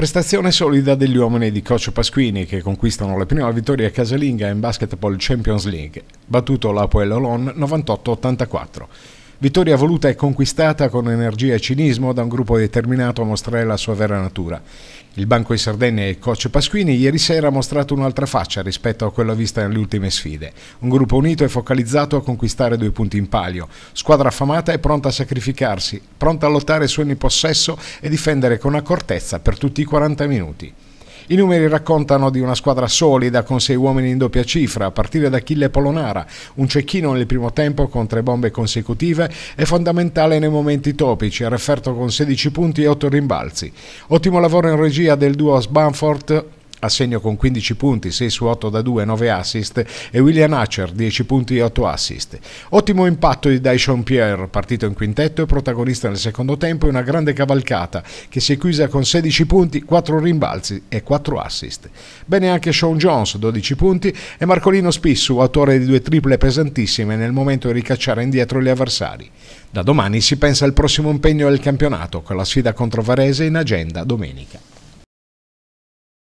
Prestazione solida degli uomini di Coach Pasquini che conquistano la prima vittoria casalinga in Basketball Champions League, battuto l'Apoel Olon 98-84. Vittoria voluta e conquistata con energia e cinismo da un gruppo determinato a mostrare la sua vera natura. Il banco di Sardegna e il coach Pasquini ieri sera ha mostrato un'altra faccia rispetto a quella vista nelle ultime sfide. Un gruppo unito e focalizzato a conquistare due punti in palio. Squadra affamata e pronta a sacrificarsi, pronta a lottare su ogni possesso e difendere con accortezza per tutti i 40 minuti. I numeri raccontano di una squadra solida con sei uomini in doppia cifra, a partire da Achille Polonara, un cecchino nel primo tempo con tre bombe consecutive e fondamentale nei momenti topici, referto con 16 punti e 8 rimbalzi. Ottimo lavoro in regia del duo Sbanford assegno con 15 punti, 6 su 8 da 2, 9 assist e William Hatcher 10 punti e 8 assist. Ottimo impatto di Dyson Pierre, partito in quintetto e protagonista nel secondo tempo in una grande cavalcata che si è chiusa con 16 punti, 4 rimbalzi e 4 assist. Bene anche Sean Jones 12 punti e Marcolino Spissu, autore di due triple pesantissime nel momento di ricacciare indietro gli avversari. Da domani si pensa al prossimo impegno del campionato con la sfida contro Varese in agenda domenica.